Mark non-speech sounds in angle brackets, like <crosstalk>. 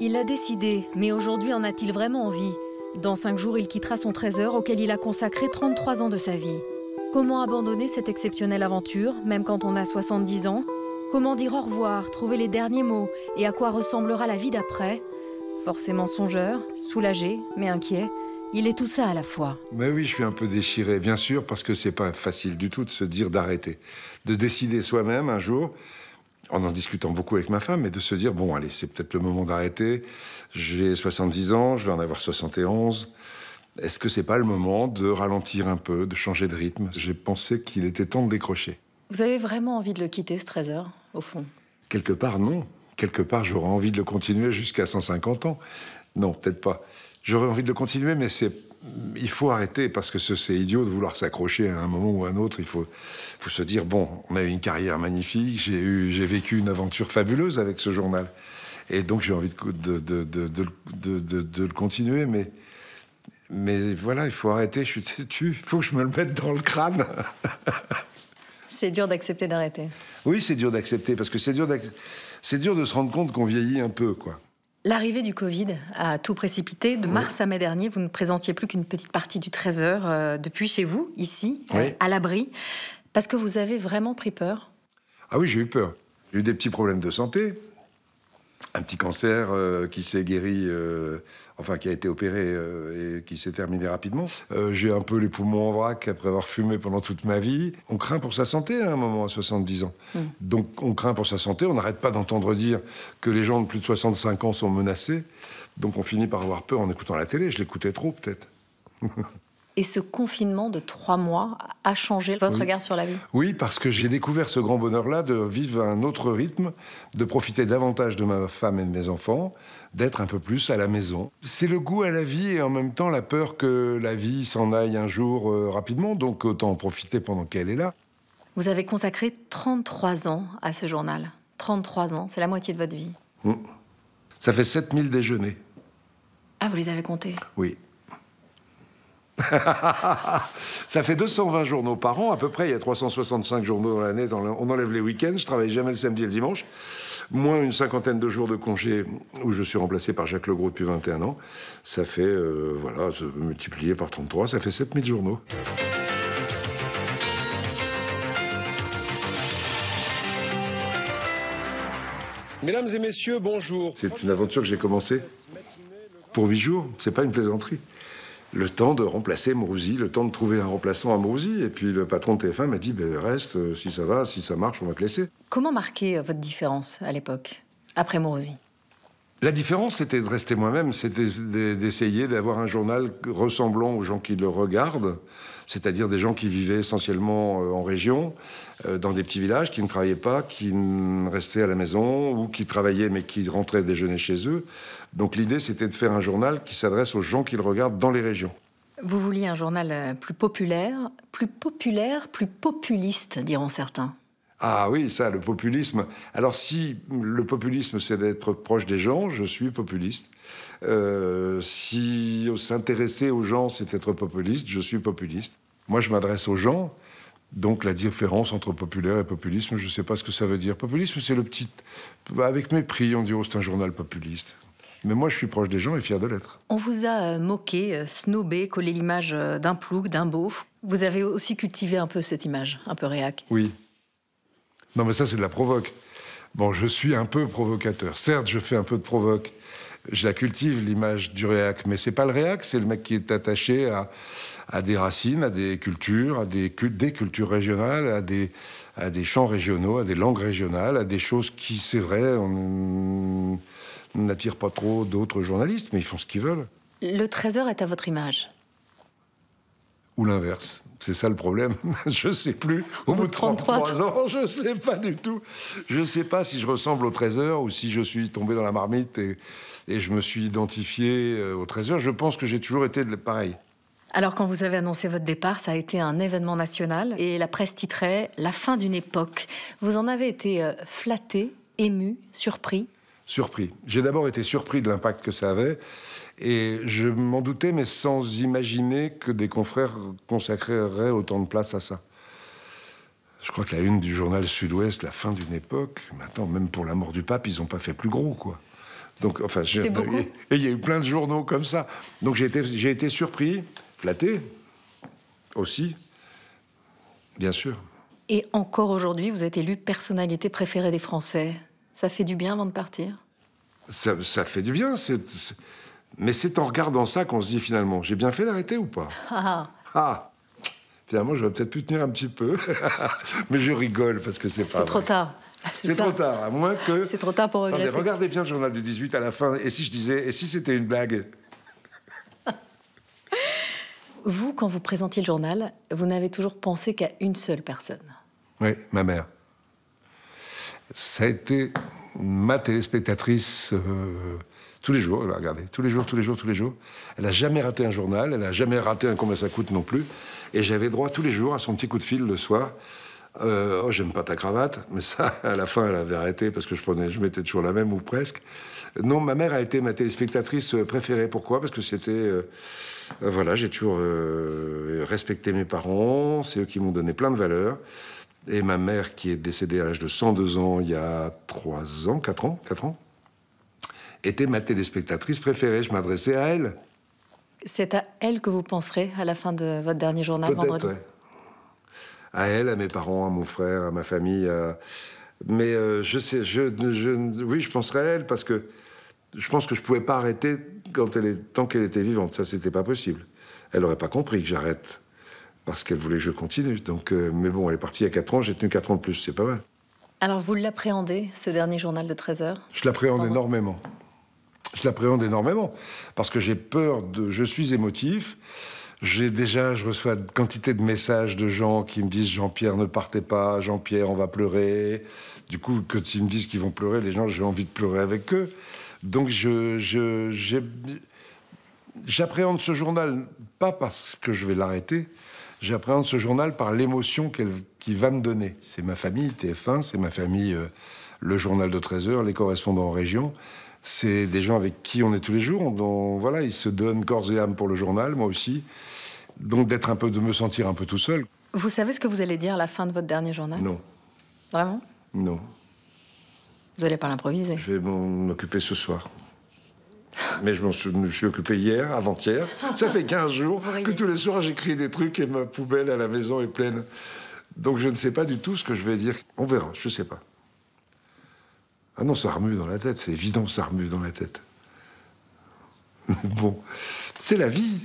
Il l'a décidé, mais aujourd'hui en a-t-il vraiment envie Dans cinq jours, il quittera son trésor auquel il a consacré 33 ans de sa vie. Comment abandonner cette exceptionnelle aventure, même quand on a 70 ans Comment dire au revoir, trouver les derniers mots et à quoi ressemblera la vie d'après Forcément songeur, soulagé, mais inquiet, il est tout ça à la fois. Mais oui, je suis un peu déchiré, bien sûr, parce que c'est pas facile du tout de se dire d'arrêter, de décider soi-même un jour en en discutant beaucoup avec ma femme, et de se dire, bon, allez, c'est peut-être le moment d'arrêter, j'ai 70 ans, je vais en avoir 71, est-ce que c'est pas le moment de ralentir un peu, de changer de rythme J'ai pensé qu'il était temps de décrocher. Vous avez vraiment envie de le quitter, ce trésor, au fond Quelque part, non. Quelque part, j'aurais envie de le continuer jusqu'à 150 ans. Non, peut-être pas. J'aurais envie de le continuer, mais c'est il faut arrêter parce que c'est idiot de vouloir s'accrocher à un moment ou à un autre. Il faut, se dire bon, on a eu une carrière magnifique, j'ai j'ai vécu une aventure fabuleuse avec ce journal, et donc j'ai envie de, de, de, le continuer, mais. Mais voilà, il faut arrêter, je suis têtu, il faut que je me le mette dans le crâne. <laughs> c'est dur d'accepter d'arrêter. Oui, c'est dur d'accepter, parce que c'est dur, c'est dur de se rendre compte qu'on vieillit un peu, quoi. L'arrivée du Covid a tout précipité. De mars à mai dernier, vous ne présentiez plus qu'une petite partie du Trésor euh, depuis chez vous, ici, euh, à l'abri, parce que vous avez vraiment pris peur. Ah oui, j'ai eu peur. J'ai eu des petits problèmes de santé, un petit cancer euh, qui s'est guéri, euh, enfin qui a été opéré euh, et qui s'est terminé rapidement. J'ai un peu les poumons en vrac après avoir fumé pendant toute ma vie. On craint pour sa santé hein, à un moment, à 70 ans. Hum. Donc on craint pour sa santé, on n'arrête pas d'entendre dire que les gens de plus de 65 ans sont menacés. Donc on finit par avoir peur en écoutant la télé. Je l'écoutais trop peut-être. <laughs> Et ce confinement de trois mois a changé votre regard sur la vie Oui, parce que j'ai découvert ce grand bonheur-là de vivre un autre rythme, de profiter davantage de ma femme et de mes enfants, d'être un peu plus à la maison. C'est le goût à la vie et en même temps la peur que la vie s'en aille un jour euh, rapidement, donc autant en profiter pendant qu'elle est là. Vous avez consacré 33 ans à ce journal. 33 ans, c'est la moitié de votre vie. Hum. Ça fait 7000 déjeuners. Ah, vous les avez comptés Oui. <laughs> ça fait 220 journaux par an, à peu près. Il y a 365 journaux dans l'année. On enlève les week-ends. Je travaille jamais le samedi et le dimanche. Moins une cinquantaine de jours de congé où je suis remplacé par Jacques Legros depuis 21 ans. Ça fait, euh, voilà, multiplié par 33, ça fait 7000 journaux. Mesdames et messieurs, bonjour. C'est une aventure que j'ai commencée pour 8 jours. C'est pas une plaisanterie le temps de remplacer Mourouzi, le temps de trouver un remplaçant à Mourouzi. Et puis le patron de TF1 m'a dit ben, reste, euh, si ça va, si ça marche, on va te laisser. Comment marquer euh, votre différence à l'époque, après Mourouzi la différence, c'était de rester moi-même, c'était d'essayer d'avoir un journal ressemblant aux gens qui le regardent, c'est-à-dire des gens qui vivaient essentiellement euh, en région, euh, dans des petits villages, qui ne travaillaient pas, qui restaient à la maison ou qui travaillaient mais qui rentraient déjeuner chez eux. Donc l'idée, c'était de faire un journal qui s'adresse aux gens qui le regardent dans les régions. Vous vouliez un journal euh, plus populaire, plus populaire, plus populiste, diront certains. Ah oui, ça, le populisme. Alors si le populisme, c'est d'être proche des gens, je suis populiste. Euh, si s'intéresser aux gens, c'est être populiste, je suis populiste. Moi, je m'adresse aux gens. Donc la différence entre populaire et populisme, je ne sais pas ce que ça veut dire. Populisme, c'est le petit... Avec mépris, on dit, oh, c'est un journal populiste. Mais moi, je suis proche des gens et fier de l'être. On vous a euh, moqué, euh, snobé, collé l'image d'un plouc, d'un beauf. Vous avez aussi cultivé un peu cette image, un peu réac. Oui, non, mais ça, c'est de la provoque. Bon, je suis un peu provocateur. Certes, je fais un peu de provoque. Je la cultive, l'image du réac, mais c'est pas le réac, c'est le mec qui est attaché à, à, des racines, à des cultures, à des, des cultures régionales, à des, à des chants régionaux, à des langues régionales, à des choses qui, c'est vrai, on n'attire pas trop d'autres journalistes, mais ils font ce qu'ils veulent. Le trésor est à votre image. Ou l'inverse. C'est ça le problème. <laughs> je ne sais plus. Au, bout de 33, ans, je ne sais pas du tout. Je ne sais pas si je ressemble au 13 ou si je suis tombé dans la marmite et, je me suis identifié euh, au 13 Je pense que j'ai toujours été pareil. Alors quand vous avez annoncé votre départ, ça a été un événement national et la presse titrait La fin d'une époque. Vous en avez été euh, flatté, ému, surpris Surpris. J'ai d'abord été surpris de l'impact que ça avait et je m'en doutais, mais sans imaginer que des confrères consacreraient autant de place à ça. Je crois que la une du journal Sud-Ouest, la fin d'une époque, maintenant, même pour la mort du pape, ils n'ont pas fait plus gros, quoi. Donc, enfin, <laughs> et il y a eu plein de journaux comme ça. Donc j'ai été, j'ai été surpris, flatté aussi, bien sûr. Et encore aujourd'hui, vous êtes élu personnalité préférée des Français. Ça fait du bien avant de partir ça, fait du bien. c'est, mais c'est en regardant ça qu'on se dit finalement, j'ai bien fait d'arrêter ou pas <laughs> Ah Finalement, j'aurais peut-être pu tenir un petit peu. <laughs> Mais je rigole parce que c'est pas. C'est trop tard. C'est trop tard, à moins que. C'est trop tard pour regretter. regardez bien le journal du 18 à la fin. Et si je disais, et si c'était une blague <laughs> Vous, quand vous présentiez le journal, vous n'avez toujours pensé qu'à une seule personne. Oui, ma mère. Ça a été ma téléspectatrice. Euh, tous les jours, elle a regardé. Tous les jours, tous les jours, tous les jours. Elle n'a jamais raté un journal, elle n'a jamais raté un combien ça coûte non plus. Et j'avais droit tous les jours à son petit coup de fil le soir. Euh, oh, j'aime pas ta cravate, mais ça, à la fin, elle avait arrêté parce que je prenais, je mettais toujours la même ou presque. Non, ma mère a été ma téléspectatrice euh, préférée. Pourquoi Parce que c'était, euh, voilà, j'ai toujours respecté mes parents. C'est eux qui m'ont donné plein de valeurs. Et ma mère, qui est décédée à l'âge de 102 ans, il y a 3 ans, 4 ans, 4 ans, était ma téléspectatrice préférée. Je m'adressais à elle. C'est à elle que vous penserez à la fin de votre dernier journal vendredi À elle, à mes parents, à mon frère, à ma famille. Mais euh, je sais, je, oui, je penserai à elle parce que je pense que je pouvais pas arrêter quand elle est, tant qu'elle était vivante. Ça, c'était pas possible. Elle n'aurait pas compris que j'arrête parce qu'elle voulait que je continue. Donc, euh, mais bon, elle est partie il y a 4 ans, j'ai tenu 4 ans de plus, c'est pas mal. Alors, vous l'appréhendez, ce dernier journal de 13 heures Je l'appréhende énormément je l'appréhende énormément parce que j'ai peur de. Je suis émotif. J'ai déjà, je reçois une quantité de messages de gens qui me disent Jean-Pierre, ne partez pas, Jean-Pierre, on va pleurer. Du coup, quand ils me disent qu'ils vont pleurer, les gens, j'ai envie de pleurer avec eux. Donc, je, j'appréhende ce journal, pas parce que je vais l'arrêter, j'appréhende ce journal par l'émotion qu'il va me donner. C'est ma famille, TF1, c'est ma famille, euh, le journal de 13 heures, les correspondants en région c'est des gens avec qui on est tous les jours. Dont, voilà, ils se donnent corps et âme pour le journal, moi aussi. Donc d'être un peu, de me sentir un peu tout seul. Vous savez ce que vous allez dire à la fin de votre dernier journal Non. Vraiment Non. Vous n'allez pas l'improviser Je vais m'en occuper ce soir. <laughs> Mais je, suis, me suis occupé hier, avant-hier. Ça fait 15 jours que tous les soirs j'écris des trucs et ma poubelle à la maison est pleine. Donc je ne sais pas du tout ce que je vais dire. On verra, je ne sais pas. Ah non, ça remue dans la tête, c'est évident, ça remue dans la tête. <laughs> bon, c'est la vie.